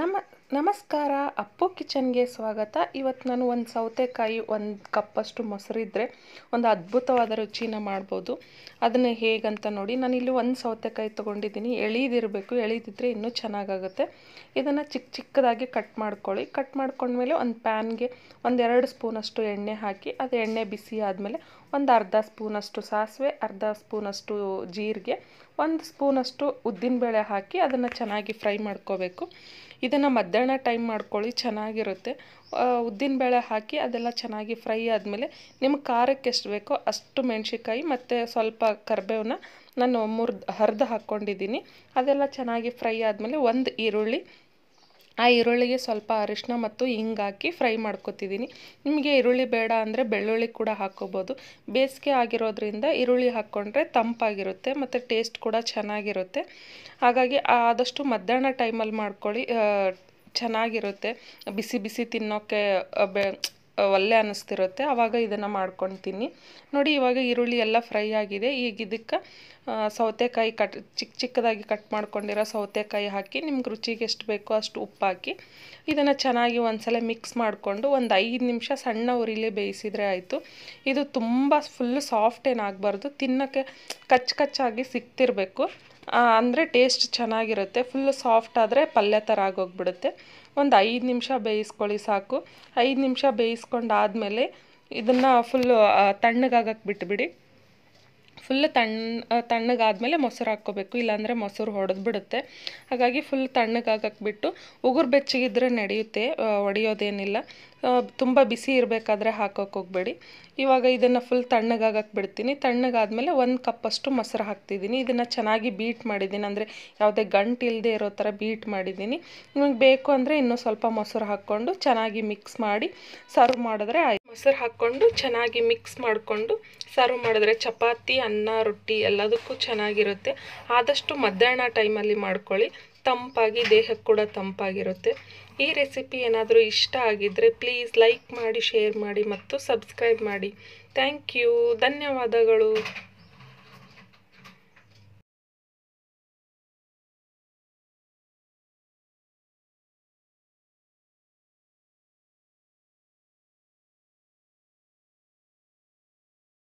ನಮ್ಮ ನಮಸ್ಕಾರ ಅಪ್ಪು ಕಿಚನ್ಗೆ ಸ್ವಾಗತ ಇವತ್ತು ನಾನು ಒಂದು ಸೌತೆಕಾಯಿ ಒಂದು ಕಪ್ಪಷ್ಟು ಮೊಸರಿದ್ರೆ ಒಂದು ಅದ್ಭುತವಾದ ರುಚಿನ ಮಾಡ್ಬೋದು ಅದನ್ನು ಹೇಗಂತ ನೋಡಿ ನಾನು ಇಲ್ಲಿ ಒಂದು ಸೌತೆಕಾಯಿ ತೊಗೊಂಡಿದ್ದೀನಿ ಎಳೀದಿರಬೇಕು ಎಳೀದಿದ್ರೆ ಇನ್ನೂ ಚೆನ್ನಾಗಾಗುತ್ತೆ ಇದನ್ನು ಚಿಕ್ಕ ಚಿಕ್ಕದಾಗಿ ಕಟ್ ಮಾಡ್ಕೊಳ್ಳಿ ಕಟ್ ಮಾಡ್ಕೊಂಡ್ಮೇಲೆ ಒಂದು ಪ್ಯಾನ್ಗೆ ಒಂದೆರಡು ಸ್ಪೂನಷ್ಟು ಎಣ್ಣೆ ಹಾಕಿ ಅದು ಎಣ್ಣೆ ಬಿಸಿ ಆದಮೇಲೆ ಒಂದು ಅರ್ಧ ಸ್ಪೂನಷ್ಟು ಸಾಸಿವೆ ಅರ್ಧ ಸ್ಪೂನಷ್ಟು ಜೀರಿಗೆ ಒಂದು ಸ್ಪೂನಷ್ಟು ಉದ್ದಿನಬೇಳೆ ಹಾಕಿ ಅದನ್ನು ಚೆನ್ನಾಗಿ ಫ್ರೈ ಮಾಡ್ಕೋಬೇಕು ಇದನ್ನು ಮಧ್ಯಾಹ್ನ ಟೈಮ್ ಮಾಡ್ಕೊಳ್ಳಿ ಚೆನ್ನಾಗಿರುತ್ತೆ ಉದ್ದಿನಬೇಳೆ ಹಾಕಿ ಅದೆಲ್ಲ ಚೆನ್ನಾಗಿ ಫ್ರೈ ಆದಮೇಲೆ ನಿಮ್ಮ ಖಾರಕ್ಕೆ ಎಷ್ಟು ಬೇಕೋ ಅಷ್ಟು ಮೆಣಸಿಕಾಯಿ ಮತ್ತು ಸ್ವಲ್ಪ ಕರಿಬೇವನ್ನ ನಾನು ಮುರ್ದು ಹರಿದು ಹಾಕ್ಕೊಂಡಿದ್ದೀನಿ ಅದೆಲ್ಲ ಚೆನ್ನಾಗಿ ಫ್ರೈ ಆದಮೇಲೆ ಒಂದು ಈರುಳ್ಳಿ ಆ ಈರುಳ್ಳಿಗೆ ಸ್ವಲ್ಪ ಅರಿಶಿನ ಮತ್ತು ಹಿಂಗೆ ಹಾಕಿ ಫ್ರೈ ಮಾಡ್ಕೋತಿದ್ದೀನಿ ನಿಮಗೆ ಈರುಳ್ಳಿ ಬೇಡ ಅಂದರೆ ಬೆಳ್ಳುಳ್ಳಿ ಕೂಡ ಹಾಕ್ಕೋಬೋದು ಬೇಸಿಗೆ ಆಗಿರೋದ್ರಿಂದ ಈರುಳ್ಳಿ ಹಾಕ್ಕೊಂಡ್ರೆ ತಂಪಾಗಿರುತ್ತೆ ಮತ್ತು ಟೇಸ್ಟ್ ಕೂಡ ಚೆನ್ನಾಗಿರುತ್ತೆ ಹಾಗಾಗಿ ಆದಷ್ಟು ಮಧ್ಯಾಹ್ನ ಟೈಮಲ್ಲಿ ಮಾಡ್ಕೊಳ್ಳಿ ಚೆನ್ನಾಗಿರುತ್ತೆ ಬಿಸಿ ಬಿಸಿ ತಿನ್ನೋಕ್ಕೆ ಒಲ್ಲೆ ಅನ್ನಿಸ್ತಿರುತ್ತೆ ಆವಾಗ ಇದನ್ನು ಮಾಡ್ಕೊತೀನಿ ನೋಡಿ ಇವಾಗ ಈರುಳ್ಳಿ ಎಲ್ಲ ಫ್ರೈ ಆಗಿದೆ ಈಗ ಇದಕ್ಕೆ ಸೌತೆಕಾಯಿ ಕಟ್ ಚಿಕ್ಕ ಚಿಕ್ಕದಾಗಿ ಕಟ್ ಮಾಡ್ಕೊಂಡಿರೋ ಸೌತೆಕಾಯಿ ಹಾಕಿ ನಿಮ್ಗೆ ರುಚಿಗೆ ಎಷ್ಟು ಬೇಕೋ ಅಷ್ಟು ಉಪ್ಪು ಹಾಕಿ ಇದನ್ನು ಚೆನ್ನಾಗಿ ಒಂದ್ಸಲ ಮಿಕ್ಸ್ ಮಾಡಿಕೊಂಡು ಒಂದು ಐದು ನಿಮಿಷ ಸಣ್ಣ ಉರಿಲಿ ಬೇಯಿಸಿದರೆ ಆಯಿತು ಇದು ತುಂಬ ಫುಲ್ ಸಾಫ್ಟ್ ಏನಾಗಬಾರ್ದು ತಿನ್ನೋಕ್ಕೆ ಕಚ್ ಕಚ್ಚಾಗಿ ಸಿಕ್ತಿರಬೇಕು ಅಂದರೆ ಟೇಸ್ಟ್ ಚೆನ್ನಾಗಿರುತ್ತೆ ಫುಲ್ಲು ಸಾಫ್ಟ್ ಆದರೆ ಪಲ್ಯ ಥರ ಆಗೋಗ್ಬಿಡುತ್ತೆ ಒಂದು ಐದು ನಿಮಿಷ ಬೇಯಿಸ್ಕೊಳ್ಳಿ ಸಾಕು ಐದು ನಿಮಿಷ ಬೇಯಿಸ್ಕೊಂಡು ಇದನ್ನು ಫುಲ್ಲು ತಣ್ಣಗಾಗಕ್ಕೆ ಬಿಟ್ಬಿಡಿ ಫುಲ್ ತಣ್ಣ ತಣ್ಣಗಾದಮೇಲೆ ಮೊಸರು ಹಾಕ್ಕೋಬೇಕು ಇಲ್ಲಾಂದರೆ ಮೊಸರು ಬಿಡುತ್ತೆ ಹಾಗಾಗಿ ಫುಲ್ ತಣ್ಣಗಾಗಕ್ಬಿಟ್ಟು ಉಗುರು ಬೆಚ್ಚಗಿದ್ರೆ ನಡೆಯುತ್ತೆ ಒಡೆಯೋದೇನಿಲ್ಲ ತುಂಬ ಬಿಸಿ ಇರಬೇಕಾದ್ರೆ ಹಾಕೋಕೆ ಹೋಗಬೇಡಿ ಇವಾಗ ಇದನ್ನು ಫುಲ್ ತಣ್ಣಗಾಗಕ್ಕೆ ಬಿಡ್ತೀನಿ ತಣ್ಣಗಾದಮೇಲೆ ಒಂದು ಕಪ್ಪಷ್ಟು ಮೊಸರು ಹಾಕ್ತಿದ್ದೀನಿ ಇದನ್ನು ಚೆನ್ನಾಗಿ ಬೀಟ್ ಮಾಡಿದ್ದೀನಿ ಅಂದರೆ ಯಾವುದೇ ಗಂಟು ಇಲ್ಲದೆ ಇರೋ ಥರ ಬೀಟ್ ಮಾಡಿದ್ದೀನಿ ನಿಮಗೆ ಬೇಕು ಅಂದರೆ ಇನ್ನೂ ಸ್ವಲ್ಪ ಮೊಸರು ಹಾಕ್ಕೊಂಡು ಚೆನ್ನಾಗಿ ಮಿಕ್ಸ್ ಮಾಡಿ ಸರ್ವ್ ಮಾಡಿದ್ರೆ ಆಯ್ತು ಮೊಸರು ಹಾಕ್ಕೊಂಡು ಚೆನ್ನಾಗಿ ಮಿಕ್ಸ್ ಮಾಡಿಕೊಂಡು ಸರ್ವ್ ಮಾಡಿದ್ರೆ ಚಪಾತಿ ಅನ್ನ ರೊಟ್ಟಿ ಎಲ್ಲದಕ್ಕೂ ಚೆನ್ನಾಗಿರುತ್ತೆ ಆದಷ್ಟು ಮಧ್ಯಾಹ್ನ ಟೈಮಲ್ಲಿ ಮಾಡ್ಕೊಳ್ಳಿ ತಂಪಾಗಿ ದೇಹಕ್ಕೆ ಕೂಡ ತಂಪಾಗಿರುತ್ತೆ ಈ ರೆಸಿಪಿ ಏನಾದರೂ ಇಷ್ಟ ಆಗಿದ್ದರೆ ಪ್ಲೀಸ್ ಲೈಕ್ ಮಾಡಿ ಶೇರ್ ಮಾಡಿ ಮತ್ತು ಸಬ್ಸ್ಕ್ರೈಬ್ ಮಾಡಿ ಥ್ಯಾಂಕ್ ಯು ಧನ್ಯವಾದಗಳು